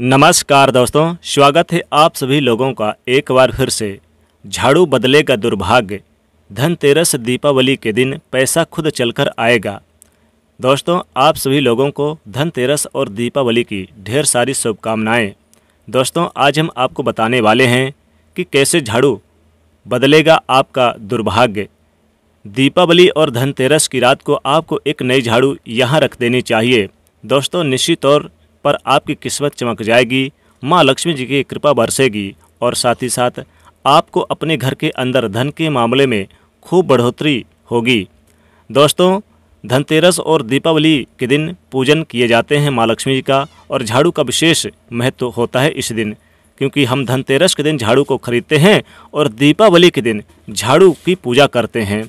नमस्कार दोस्तों स्वागत है आप सभी लोगों का एक बार फिर से झाड़ू बदलेगा दुर्भाग्य धनतेरस दीपावली के दिन पैसा खुद चलकर आएगा दोस्तों आप सभी लोगों को धनतेरस और दीपावली की ढेर सारी शुभकामनाएं दोस्तों आज हम आपको बताने वाले हैं कि कैसे झाड़ू बदलेगा आपका दुर्भाग्य दीपावली और धनतेरस की रात को आपको एक नई झाड़ू यहाँ रख देनी चाहिए दोस्तों निश्चित तौर पर आपकी किस्मत चमक जाएगी माँ लक्ष्मी जी की कृपा बरसेगी और साथ ही साथ आपको अपने घर के अंदर धन के मामले में खूब बढ़ोतरी होगी दोस्तों धनतेरस और दीपावली के दिन पूजन किए जाते हैं माँ लक्ष्मी जी का और झाड़ू का विशेष महत्व होता है इस दिन क्योंकि हम धनतेरस के दिन झाड़ू को खरीदते हैं और दीपावली के दिन झाड़ू की पूजा करते हैं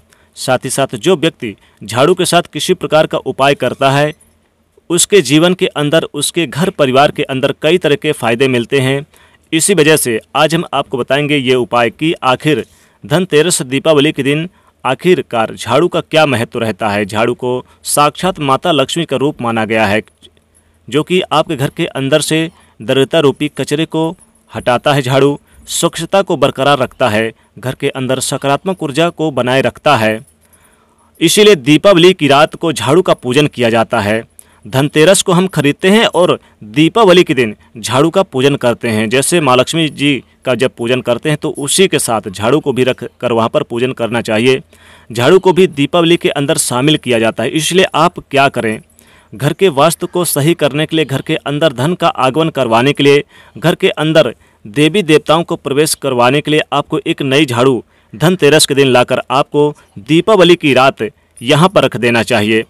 साथ ही साथ जो व्यक्ति झाड़ू के साथ किसी प्रकार का उपाय करता है उसके जीवन के अंदर उसके घर परिवार के अंदर कई तरह के फ़ायदे मिलते हैं इसी वजह से आज हम आपको बताएंगे ये उपाय कि आखिर धनतेरस दीपावली के दिन आखिरकार झाड़ू का क्या महत्व रहता है झाड़ू को साक्षात माता लक्ष्मी का रूप माना गया है जो कि आपके घर के अंदर से दरिद्रता रूपी कचरे को हटाता है झाड़ू स्वच्छता को बरकरार रखता है घर के अंदर सकारात्मक ऊर्जा को बनाए रखता है इसीलिए दीपावली की रात को झाड़ू का पूजन किया जाता है धनतेरस को हम खरीदते हैं और दीपावली के दिन झाड़ू का पूजन करते हैं जैसे माँ लक्ष्मी जी का जब पूजन करते हैं तो उसी के साथ झाड़ू को भी रख कर वहाँ पर पूजन करना चाहिए झाड़ू को भी दीपावली के अंदर शामिल किया जाता है इसलिए आप क्या करें घर के वास्तु को सही करने के लिए घर के अंदर धन का आगमन करवाने के लिए घर के अंदर देवी देवताओं को प्रवेश करवाने के लिए आपको एक नई झाड़ू धनतेरस के दिन लाकर आपको दीपावली की रात यहाँ पर रख देना चाहिए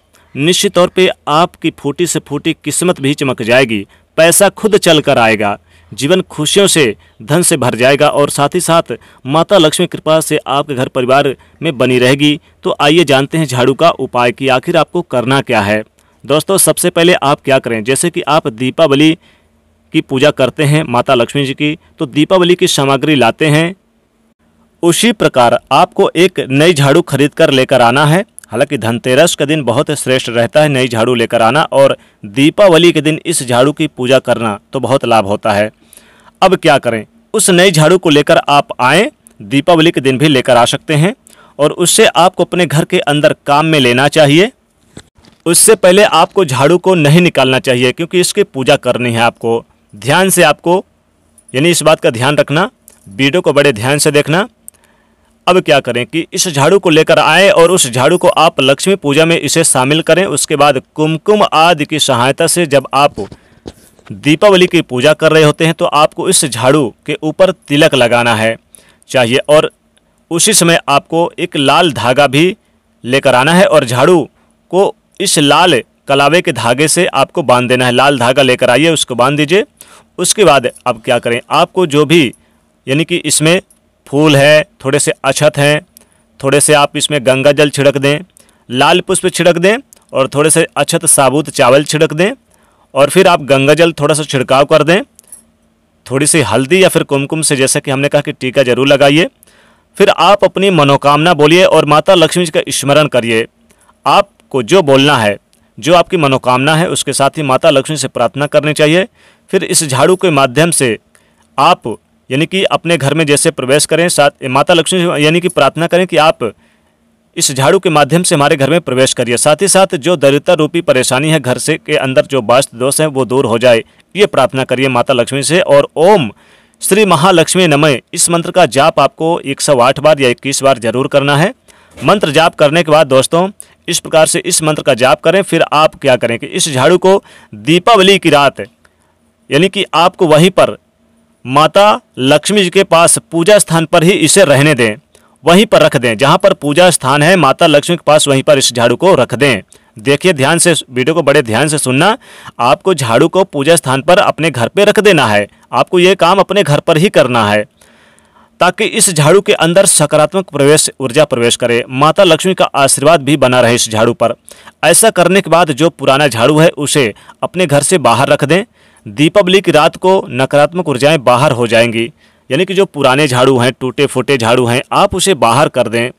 निश्चित तौर पे आपकी फूटी से फूटी किस्मत भी चमक जाएगी पैसा खुद चल कर आएगा जीवन खुशियों से धन से भर जाएगा और साथ ही साथ माता लक्ष्मी कृपा से आपके घर परिवार में बनी रहेगी तो आइए जानते हैं झाड़ू का उपाय कि आखिर आपको करना क्या है दोस्तों सबसे पहले आप क्या करें जैसे कि आप दीपावली की पूजा करते हैं माता लक्ष्मी जी की तो दीपावली की सामग्री लाते हैं उसी प्रकार आपको एक नई झाड़ू खरीद कर लेकर आना है हालांकि धनतेरस का दिन बहुत श्रेष्ठ रहता है नई झाड़ू लेकर आना और दीपावली के दिन इस झाड़ू की पूजा करना तो बहुत लाभ होता है अब क्या करें उस नई झाड़ू को लेकर आप आएँ दीपावली के दिन भी लेकर आ सकते हैं और उससे आपको अपने घर के अंदर काम में लेना चाहिए उससे पहले आपको झाड़ू को नहीं निकालना चाहिए क्योंकि इसकी पूजा करनी है आपको ध्यान से आपको यानी इस बात का ध्यान रखना वीडियो को बड़े ध्यान से देखना अब क्या करें कि इस झाड़ू को लेकर आए और उस झाड़ू को आप लक्ष्मी पूजा में इसे शामिल करें उसके बाद कुमकुम आदि की सहायता से जब आप दीपावली की पूजा कर रहे होते हैं तो आपको इस झाड़ू के ऊपर तिलक लगाना है चाहिए और उसी समय आपको एक लाल धागा भी लेकर आना है और झाड़ू को इस लाल कलावे के धागे से आपको बांध देना है लाल धागा लेकर आइए उसको बांध दीजिए उसके बाद आप क्या करें आपको जो भी यानी कि इसमें फूल है थोड़े से अछत हैं थोड़े से आप इसमें गंगा जल छिड़क दें लाल पुष्प छिड़क दें और थोड़े से अछत साबुत चावल छिड़क दें और फिर आप गंगा जल थोड़ा सा छिड़काव कर दें थोड़ी सी हल्दी या फिर कुमकुम से जैसा कि हमने कहा कि टीका जरूर लगाइए फिर आप अपनी मनोकामना बोलिए और माता लक्ष्मी जी का स्मरण करिए आपको जो बोलना है जो आपकी मनोकामना है उसके साथ ही माता लक्ष्मी से प्रार्थना करनी चाहिए फिर इस झाड़ू के माध्यम से आप यानी कि अपने घर में जैसे प्रवेश करें साथ माता लक्ष्मी यानी कि प्रार्थना करें कि आप इस झाड़ू के माध्यम से हमारे घर में प्रवेश करिए साथ ही साथ जो दरिद्रता रूपी परेशानी है घर से के अंदर जो वास्तु दोष है वो दूर हो जाए ये प्रार्थना करिए माता लक्ष्मी से और ओम श्री महालक्ष्मी नमय इस मंत्र का जाप आपको 108 बार या 21 बार जरूर करना है मंत्र जाप करने के बाद दोस्तों इस प्रकार से इस मंत्र का जाप करें फिर आप क्या करें कि इस झाड़ू को दीपावली की रात यानी कि आपको वहीं पर माता लक्ष्मी जी के पास पूजा स्थान पर ही इसे रहने दें वहीं पर रख दें जहाँ पर पूजा स्थान है माता लक्ष्मी के पास वहीं पर इस झाड़ू को रख दें देखिए ध्यान से वीडियो को बड़े ध्यान से सुनना आपको झाड़ू को पूजा स्थान पर अपने घर पर रख देना है आपको ये काम अपने घर पर ही करना है ताकि इस झाड़ू के अंदर सकारात्मक प्रवेश ऊर्जा प्रवेश करे माता लक्ष्मी का आशीर्वाद भी बना रहे इस झाड़ू पर ऐसा करने के बाद जो पुराना झाड़ू है उसे अपने घर से बाहर रख दें दीपावली की रात को नकारात्मक ऊर्जाएं बाहर हो जाएंगी यानी कि जो पुराने झाड़ू हैं टूटे फूटे झाड़ू हैं आप उसे बाहर कर दें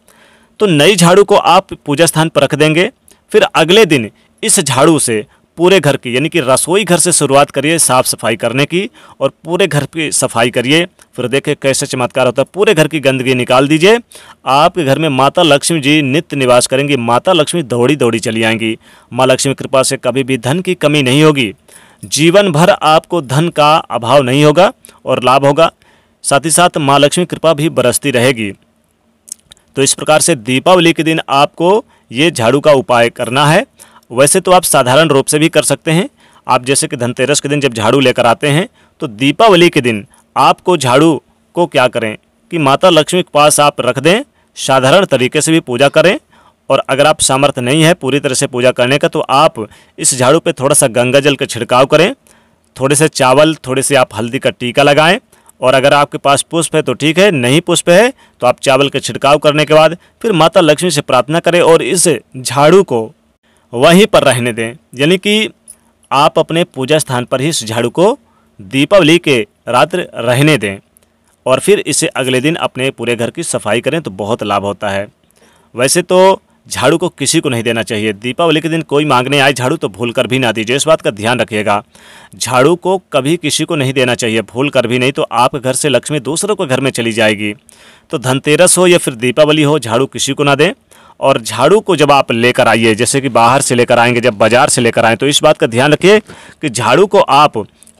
तो नई झाड़ू को आप पूजा स्थान पर रख देंगे फिर अगले दिन इस झाड़ू से पूरे घर की यानी कि रसोई घर से शुरुआत करिए साफ़ सफाई करने की और पूरे घर की सफाई करिए फिर देखिए कैसे चमत्कार होता है पूरे घर की गंदगी निकाल दीजिए आपके घर में माता लक्ष्मी जी नित्य निवास करेंगी माता लक्ष्मी दौड़ी दौड़ी चली आएंगी माँ लक्ष्मी कृपा से कभी भी धन की कमी नहीं होगी जीवन भर आपको धन का अभाव नहीं होगा और लाभ होगा साथ ही साथ माँ लक्ष्मी कृपा भी बरसती रहेगी तो इस प्रकार से दीपावली के दिन आपको ये झाड़ू का उपाय करना है वैसे तो आप साधारण रूप से भी कर सकते हैं आप जैसे कि धनतेरस के दिन जब झाड़ू लेकर आते हैं तो दीपावली के दिन आपको झाड़ू को क्या करें कि माता लक्ष्मी के पास आप रख दें साधारण तरीके से भी पूजा करें और अगर आप सामर्थ्य नहीं है पूरी तरह से पूजा करने का तो आप इस झाड़ू पे थोड़ा सा गंगा जल का छिड़काव करें थोड़े से चावल थोड़े से आप हल्दी का टीका लगाएं और अगर आपके पास पुष्प है तो ठीक है नहीं पुष्प है तो आप चावल का छिड़काव करने के बाद फिर माता लक्ष्मी से प्रार्थना करें और इस झाड़ू को वहीं पर रहने दें यानी कि आप अपने पूजा स्थान पर ही इस झाड़ू को दीपावली के रात्र रहने दें और फिर इसे अगले दिन अपने पूरे घर की सफाई करें तो बहुत लाभ होता है वैसे तो झाड़ू को किसी को नहीं देना चाहिए दीपावली के दिन कोई मांगने आए झाड़ू तो भूल कर भी ना दीजिए इस बात का ध्यान रखिएगा झाड़ू को कभी किसी को नहीं देना चाहिए भूल कर भी नहीं तो आपके घर से लक्ष्मी दूसरों के घर में चली जाएगी तो धनतेरस हो या फिर दीपावली हो झाड़ू किसी को ना दें और झाड़ू को जब आप लेकर आइए जैसे कि बाहर से लेकर आएंगे जब बाजार से लेकर आएँ तो इस बात का ध्यान रखिए कि झाड़ू को आप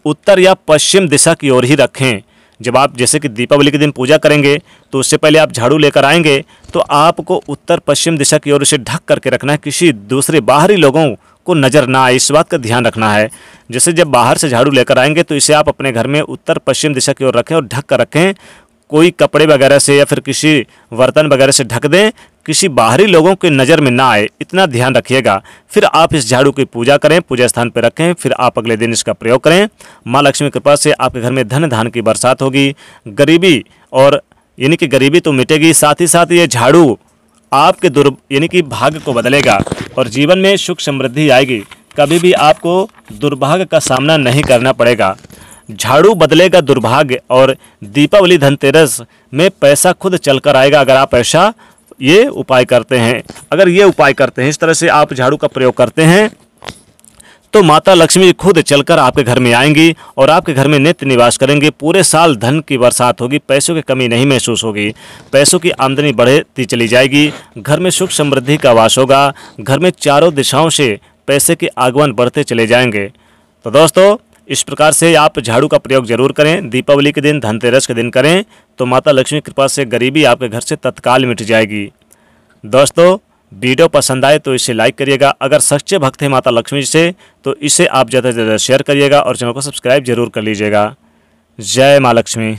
उत्तर या पश्चिम दिशा की ओर ही रखें जब आप जैसे कि दीपावली के दिन पूजा करेंगे तो उससे पहले आप झाड़ू लेकर आएंगे तो आपको उत्तर पश्चिम दिशा की ओर उसे ढक करके रखना है किसी दूसरे बाहरी लोगों को नज़र ना आए इस बात का ध्यान रखना है जैसे जब बाहर से झाड़ू लेकर आएंगे तो इसे आप अपने घर में उत्तर पश्चिम दिशा की ओर रखें और ढक कर रखें कोई कपड़े वगैरह से या फिर किसी बर्तन वगैरह से ढक दें किसी बाहरी लोगों के नज़र में ना आए इतना ध्यान रखिएगा फिर आप इस झाड़ू की पूजा करें पूजा स्थान पर रखें फिर आप अगले दिन इसका प्रयोग करें माँ लक्ष्मी कृपा से आपके घर में धन धान की बरसात होगी गरीबी और यानी कि गरीबी तो मिटेगी साथ ही साथ ये झाड़ू आपके दुर् यानी कि भाग्य को बदलेगा और जीवन में सुख समृद्धि आएगी कभी भी आपको दुर्भाग्य का सामना नहीं करना पड़ेगा झाड़ू बदलेगा दुर्भाग्य और दीपावली धनतेरस में पैसा खुद चलकर आएगा अगर आप ऐसा ये उपाय करते हैं अगर ये उपाय करते हैं इस तरह से आप झाड़ू का प्रयोग करते हैं तो माता लक्ष्मी खुद चलकर आपके घर में आएंगी और आपके घर में नित्य निवास करेंगे पूरे साल धन की बरसात होगी पैसों की कमी नहीं महसूस होगी पैसों की आमदनी बढ़ती चली जाएगी घर में सुख समृद्धि का वास होगा घर में चारों दिशाओं से पैसे के आगमन बढ़ते चले जाएंगे तो दोस्तों इस प्रकार से आप झाड़ू का प्रयोग जरूर करें दीपावली के दिन धनतेरस के दिन करें तो माता लक्ष्मी कृपा से गरीबी आपके घर से तत्काल मिट जाएगी दोस्तों वीडियो पसंद आए तो इसे लाइक करिएगा अगर सच्चे भक्त हैं माता लक्ष्मी से तो इसे आप ज़्यादा से ज़्यादा शेयर करिएगा और चैनल को सब्सक्राइब जरूर कर लीजिएगा जय माँ लक्ष्मी